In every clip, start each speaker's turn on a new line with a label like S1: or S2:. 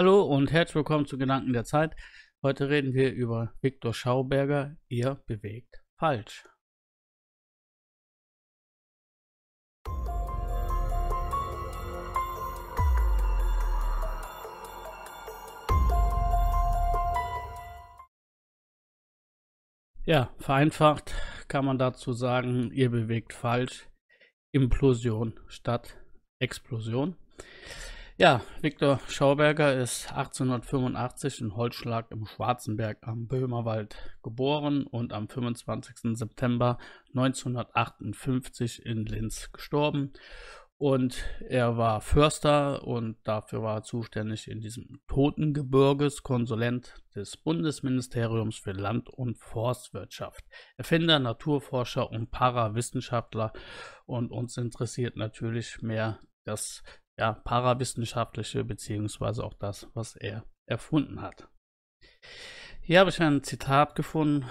S1: Hallo und herzlich willkommen zu Gedanken der Zeit. Heute reden wir über Viktor Schauberger, ihr bewegt falsch. Ja, vereinfacht kann man dazu sagen, ihr bewegt falsch. Implosion statt Explosion. Ja, Viktor Schauberger ist 1885 in Holzschlag im Schwarzenberg am Böhmerwald geboren und am 25. September 1958 in Linz gestorben. Und er war Förster und dafür war er zuständig in diesem Totengebirges, Konsulent des Bundesministeriums für Land- und Forstwirtschaft. Erfinder, Naturforscher und Parawissenschaftler. Und uns interessiert natürlich mehr das ja, parawissenschaftliche, beziehungsweise auch das, was er erfunden hat. Hier habe ich ein Zitat gefunden,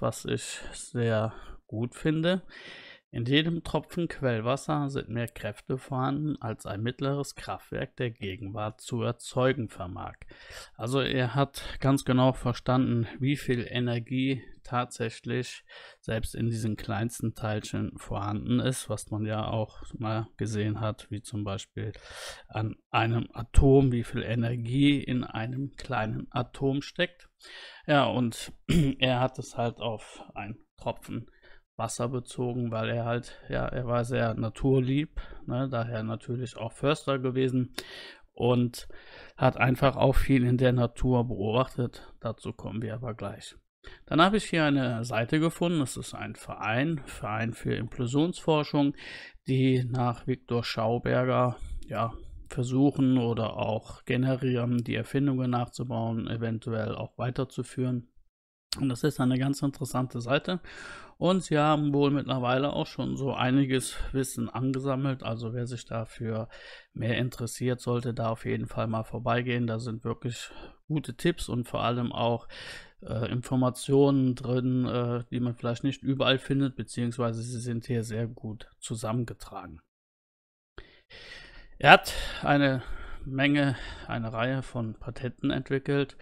S1: was ich sehr gut finde. In jedem Tropfen Quellwasser sind mehr Kräfte vorhanden, als ein mittleres Kraftwerk der Gegenwart zu erzeugen vermag. Also er hat ganz genau verstanden, wie viel Energie tatsächlich selbst in diesen kleinsten Teilchen vorhanden ist, was man ja auch mal gesehen hat, wie zum Beispiel an einem Atom, wie viel Energie in einem kleinen Atom steckt. Ja, und er hat es halt auf ein Tropfen wasserbezogen, weil er halt, ja, er war sehr naturlieb, ne, daher natürlich auch Förster gewesen und hat einfach auch viel in der Natur beobachtet. Dazu kommen wir aber gleich. Dann habe ich hier eine Seite gefunden, das ist ein Verein, Verein für Implosionsforschung, die nach Viktor Schauberger, ja, versuchen oder auch generieren, die Erfindungen nachzubauen, eventuell auch weiterzuführen. Und das ist eine ganz interessante Seite. Und sie haben wohl mittlerweile auch schon so einiges Wissen angesammelt. Also wer sich dafür mehr interessiert, sollte da auf jeden Fall mal vorbeigehen. Da sind wirklich gute Tipps und vor allem auch äh, Informationen drin, äh, die man vielleicht nicht überall findet, beziehungsweise sie sind hier sehr gut zusammengetragen. Er hat eine Menge, eine Reihe von Patenten entwickelt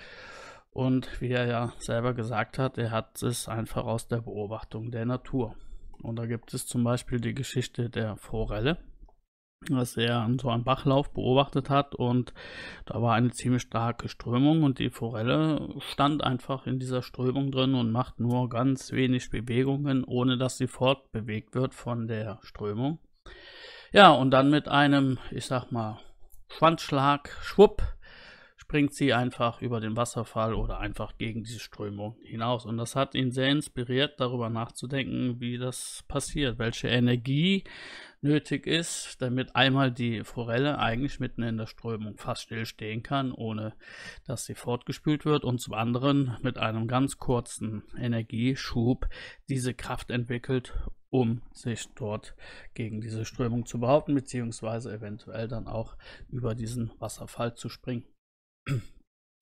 S1: und wie er ja selber gesagt hat, er hat es einfach aus der Beobachtung der Natur. Und da gibt es zum Beispiel die Geschichte der Forelle, dass er an so einem Bachlauf beobachtet hat und da war eine ziemlich starke Strömung und die Forelle stand einfach in dieser Strömung drin und macht nur ganz wenig Bewegungen, ohne dass sie fortbewegt wird von der Strömung. Ja, und dann mit einem, ich sag mal, Schwanzschlag, schwupp, springt sie einfach über den Wasserfall oder einfach gegen diese Strömung hinaus. Und das hat ihn sehr inspiriert, darüber nachzudenken, wie das passiert, welche Energie nötig ist, damit einmal die Forelle eigentlich mitten in der Strömung fast stillstehen kann, ohne dass sie fortgespült wird und zum anderen mit einem ganz kurzen Energieschub diese Kraft entwickelt, um sich dort gegen diese Strömung zu behaupten, beziehungsweise eventuell dann auch über diesen Wasserfall zu springen.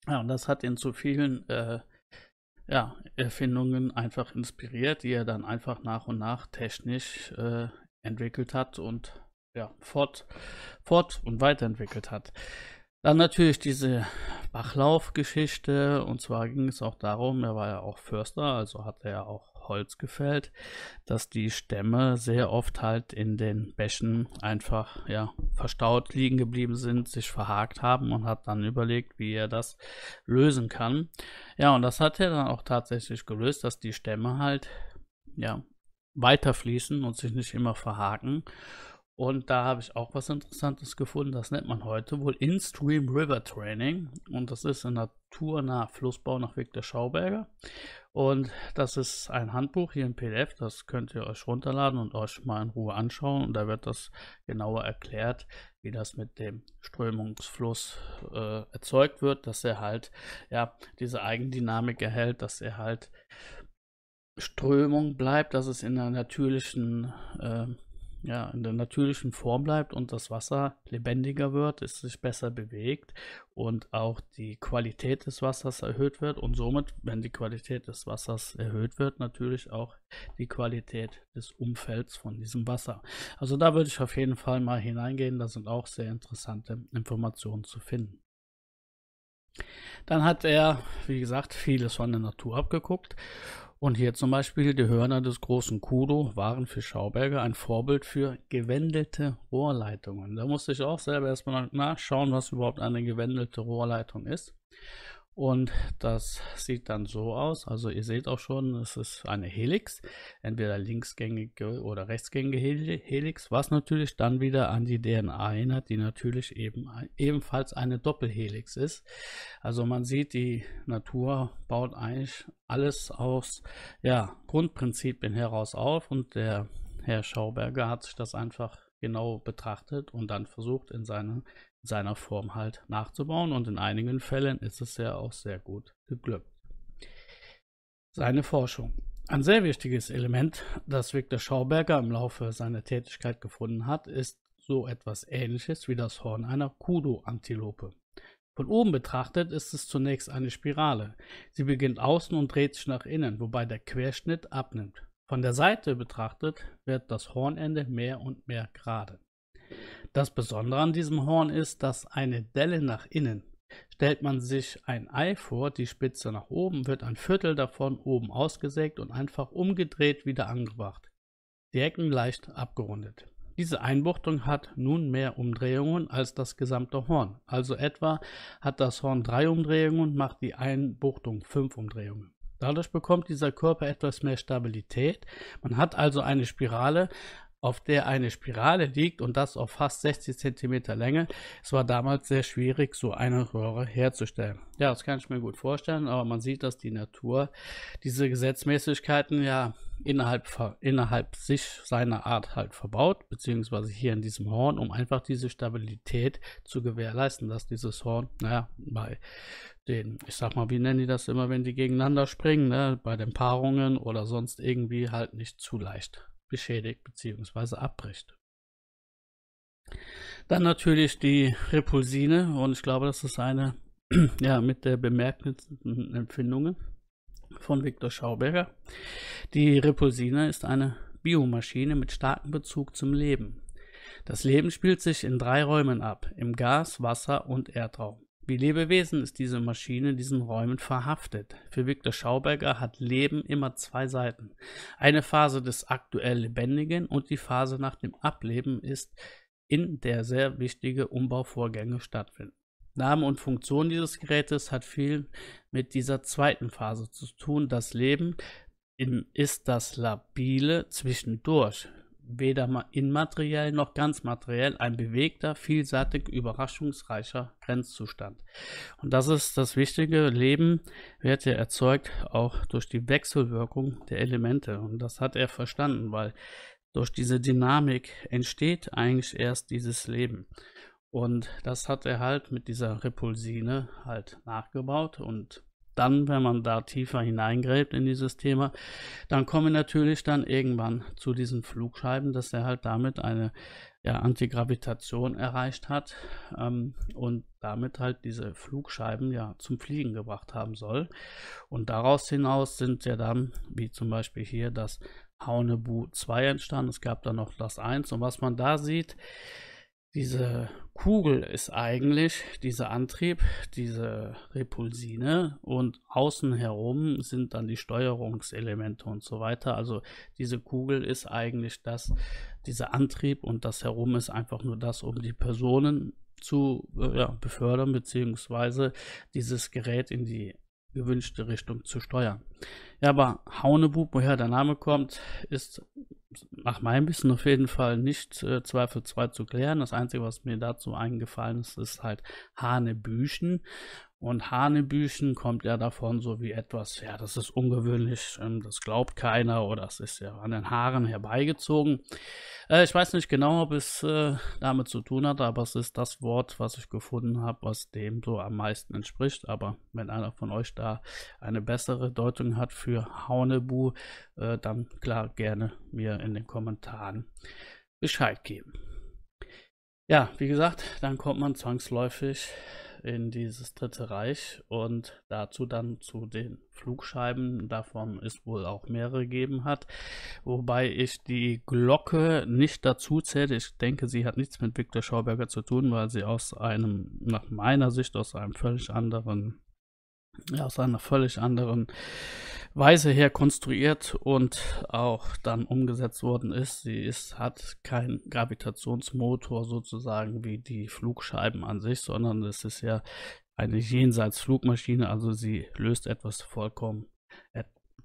S1: Ja, und das hat ihn zu vielen äh, ja, Erfindungen einfach inspiriert, die er dann einfach nach und nach technisch äh, entwickelt hat und ja, fort, fort und weiterentwickelt hat. Dann natürlich diese Bachlaufgeschichte und zwar ging es auch darum, er war ja auch Förster, also hat er ja auch Holz gefällt, dass die Stämme sehr oft halt in den Bächen einfach ja, verstaut liegen geblieben sind, sich verhakt haben und hat dann überlegt, wie er das lösen kann. Ja, und das hat er dann auch tatsächlich gelöst, dass die Stämme halt ja, fließen und sich nicht immer verhaken. Und da habe ich auch was Interessantes gefunden. Das nennt man heute wohl In-Stream River Training. Und das ist in naturnaher Flussbau nach Weg der Schauberger. Und das ist ein Handbuch hier in PDF. Das könnt ihr euch runterladen und euch mal in Ruhe anschauen. Und da wird das genauer erklärt, wie das mit dem Strömungsfluss äh, erzeugt wird, dass er halt ja diese Eigendynamik erhält, dass er halt Strömung bleibt, dass es in einer natürlichen äh, ja, in der natürlichen Form bleibt und das Wasser lebendiger wird, es sich besser bewegt und auch die Qualität des Wassers erhöht wird und somit, wenn die Qualität des Wassers erhöht wird, natürlich auch die Qualität des Umfelds von diesem Wasser. Also da würde ich auf jeden Fall mal hineingehen, da sind auch sehr interessante Informationen zu finden. Dann hat er, wie gesagt, vieles von der Natur abgeguckt und hier zum Beispiel die Hörner des großen Kudo waren für Schauberger ein Vorbild für gewendelte Rohrleitungen. Da musste ich auch selber erstmal nachschauen, was überhaupt eine gewendelte Rohrleitung ist. Und das sieht dann so aus. Also ihr seht auch schon, es ist eine Helix. Entweder linksgängige oder rechtsgängige Helix, was natürlich dann wieder an die DNA erinnert, die natürlich eben ebenfalls eine Doppelhelix ist. Also man sieht, die Natur baut eigentlich alles aus ja, Grundprinzipien heraus auf und der Herr Schauberger hat sich das einfach genau betrachtet und dann versucht in seiner seiner Form halt nachzubauen. Und in einigen Fällen ist es ja auch sehr gut geglückt. Seine Forschung. Ein sehr wichtiges Element, das Viktor Schauberger im Laufe seiner Tätigkeit gefunden hat, ist so etwas ähnliches wie das Horn einer kudo antilope Von oben betrachtet ist es zunächst eine Spirale. Sie beginnt außen und dreht sich nach innen, wobei der Querschnitt abnimmt. Von der Seite betrachtet wird das Hornende mehr und mehr gerade. Das Besondere an diesem Horn ist, dass eine Delle nach innen Stellt man sich ein Ei vor, die Spitze nach oben, wird ein Viertel davon oben ausgesägt und einfach umgedreht wieder angebracht. Die Ecken leicht abgerundet. Diese Einbuchtung hat nun mehr Umdrehungen als das gesamte Horn. Also etwa hat das Horn drei Umdrehungen und macht die Einbuchtung fünf Umdrehungen. Dadurch bekommt dieser Körper etwas mehr Stabilität. Man hat also eine Spirale, auf der eine Spirale liegt und das auf fast 60 cm Länge. Es war damals sehr schwierig, so eine Röhre herzustellen. Ja, das kann ich mir gut vorstellen, aber man sieht, dass die Natur diese Gesetzmäßigkeiten ja innerhalb, innerhalb sich seiner Art halt verbaut, beziehungsweise hier in diesem Horn, um einfach diese Stabilität zu gewährleisten, dass dieses Horn, naja, bei den, ich sag mal, wie nennen die das immer, wenn die gegeneinander springen, ne, bei den Paarungen oder sonst irgendwie halt nicht zu leicht beschädigt bzw. abbricht. Dann natürlich die Repulsine und ich glaube, das ist eine ja, mit der bemerkenswerten Empfindungen von Viktor Schauberger. Die Repulsine ist eine Biomaschine mit starkem Bezug zum Leben. Das Leben spielt sich in drei Räumen ab, im Gas, Wasser und Erdraum. Wie Lebewesen ist diese Maschine in diesen Räumen verhaftet. Für Viktor Schauberger hat Leben immer zwei Seiten. Eine Phase des aktuell Lebendigen und die Phase nach dem Ableben ist, in der sehr wichtige Umbauvorgänge stattfinden. Name und Funktion dieses Gerätes hat viel mit dieser zweiten Phase zu tun. Das Leben in, ist das Labile zwischendurch weder immateriell noch ganz materiell ein bewegter, vielseitig überraschungsreicher Grenzzustand. Und das ist das Wichtige, Leben wird ja erzeugt auch durch die Wechselwirkung der Elemente. Und das hat er verstanden, weil durch diese Dynamik entsteht eigentlich erst dieses Leben. Und das hat er halt mit dieser Repulsine halt nachgebaut und dann, wenn man da tiefer hineingräbt in dieses Thema, dann kommen natürlich dann irgendwann zu diesen Flugscheiben, dass er halt damit eine ja, Antigravitation erreicht hat ähm, und damit halt diese Flugscheiben ja zum Fliegen gebracht haben soll. Und daraus hinaus sind ja dann, wie zum Beispiel hier, das Haunebu 2 entstanden. Es gab dann noch das 1 und was man da sieht, diese Kugel ist eigentlich dieser Antrieb, diese Repulsine und außen herum sind dann die Steuerungselemente und so weiter. Also diese Kugel ist eigentlich das, dieser Antrieb und das herum ist einfach nur das, um die Personen zu äh, ja, befördern beziehungsweise dieses Gerät in die gewünschte Richtung zu steuern. Ja, aber Haunebub, woher der Name kommt, ist nach meinem Wissen auf jeden Fall nicht äh, zweifelsfrei zu klären. Das Einzige, was mir dazu eingefallen ist, ist halt Hanebüchen. Und Hanebüchen kommt ja davon so wie etwas, ja, das ist ungewöhnlich, ähm, das glaubt keiner oder es ist ja an den Haaren herbeigezogen. Äh, ich weiß nicht genau, ob es äh, damit zu tun hat, aber es ist das Wort, was ich gefunden habe, was dem so am meisten entspricht. Aber wenn einer von euch da eine bessere Deutung hat für Haunebu, äh, dann klar gerne mir in den Kommentaren Bescheid geben. Ja, wie gesagt, dann kommt man zwangsläufig in dieses Dritte Reich und dazu dann zu den Flugscheiben, davon es wohl auch mehrere gegeben hat. Wobei ich die Glocke nicht dazu zähle. Ich denke, sie hat nichts mit Viktor Schauberger zu tun, weil sie aus einem, nach meiner Sicht, aus einem völlig anderen aus einer völlig anderen Weise her konstruiert und auch dann umgesetzt worden ist. Sie ist, hat keinen Gravitationsmotor sozusagen wie die Flugscheiben an sich, sondern es ist ja eine Jenseitsflugmaschine, also sie löst etwas vollkommen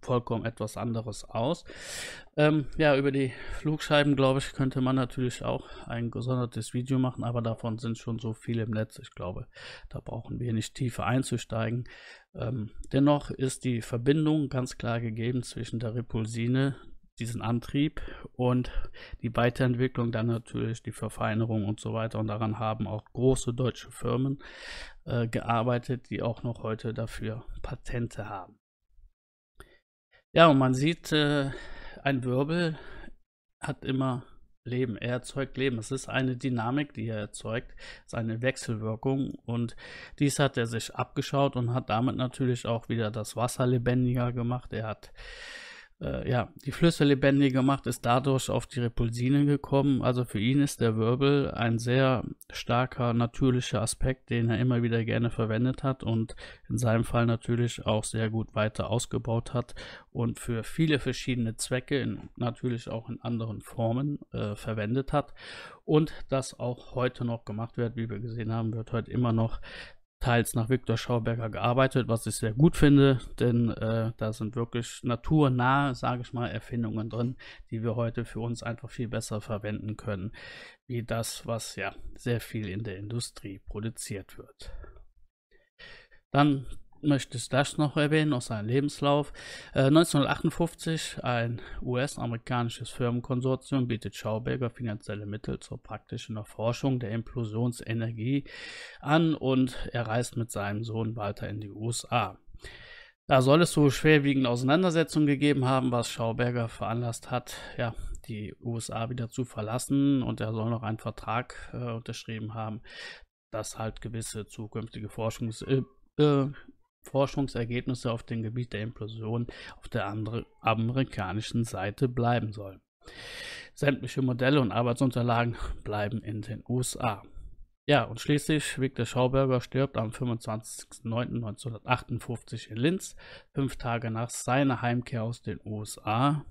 S1: vollkommen etwas anderes aus. Ähm, ja, über die Flugscheiben, glaube ich, könnte man natürlich auch ein gesondertes Video machen, aber davon sind schon so viele im Netz. Ich glaube, da brauchen wir nicht tiefer einzusteigen. Ähm, dennoch ist die Verbindung ganz klar gegeben zwischen der Repulsine, diesen Antrieb und die Weiterentwicklung, dann natürlich die Verfeinerung und so weiter. Und daran haben auch große deutsche Firmen äh, gearbeitet, die auch noch heute dafür Patente haben. Ja, und man sieht, äh, ein Wirbel hat immer Leben. Er erzeugt Leben. Es ist eine Dynamik, die er erzeugt. Es ist eine Wechselwirkung. Und dies hat er sich abgeschaut und hat damit natürlich auch wieder das Wasser lebendiger gemacht. Er hat äh, ja, die Flüsse lebendig gemacht, ist dadurch auf die Repulsinen gekommen. Also für ihn ist der Wirbel ein sehr starker natürlicher Aspekt, den er immer wieder gerne verwendet hat und in seinem Fall natürlich auch sehr gut weiter ausgebaut hat und für viele verschiedene Zwecke, in, natürlich auch in anderen Formen, äh, verwendet hat. Und das auch heute noch gemacht wird, wie wir gesehen haben, wird heute immer noch teils nach Viktor Schauberger gearbeitet, was ich sehr gut finde, denn äh, da sind wirklich naturnahe, sage ich mal, Erfindungen drin, die wir heute für uns einfach viel besser verwenden können, wie das, was ja sehr viel in der Industrie produziert wird. Dann möchte ich das noch erwähnen aus seinem Lebenslauf. Äh, 1958, ein US-amerikanisches Firmenkonsortium bietet Schauberger finanzielle Mittel zur praktischen Erforschung der Implosionsenergie an und er reist mit seinem Sohn weiter in die USA. Da soll es so schwerwiegende Auseinandersetzungen gegeben haben, was Schauberger veranlasst hat, ja, die USA wieder zu verlassen und er soll noch einen Vertrag äh, unterschrieben haben, dass halt gewisse zukünftige Forschungs äh, äh Forschungsergebnisse auf dem Gebiet der Implosion auf der amerikanischen Seite bleiben sollen. Sämtliche Modelle und Arbeitsunterlagen bleiben in den USA. Ja, und schließlich, Victor Schauberger stirbt am 25.09.1958 in Linz, fünf Tage nach seiner Heimkehr aus den USA.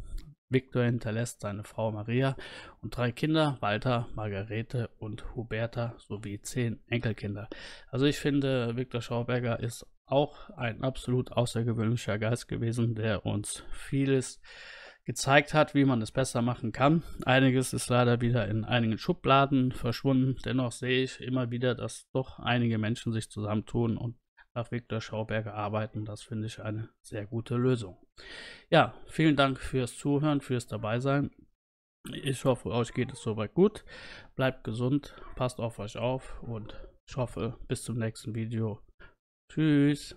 S1: Victor hinterlässt seine Frau Maria und drei Kinder, Walter, Margarete und Huberta, sowie zehn Enkelkinder. Also ich finde, Victor Schauberger ist auch ein absolut außergewöhnlicher Geist gewesen, der uns vieles gezeigt hat, wie man es besser machen kann. Einiges ist leider wieder in einigen Schubladen verschwunden. Dennoch sehe ich immer wieder, dass doch einige Menschen sich zusammentun und nach Viktor Schauberger arbeiten. Das finde ich eine sehr gute Lösung. Ja, vielen Dank fürs Zuhören, fürs Dabeisein. Ich hoffe, euch geht es soweit gut. Bleibt gesund, passt auf euch auf und ich hoffe, bis zum nächsten Video. Tschüss.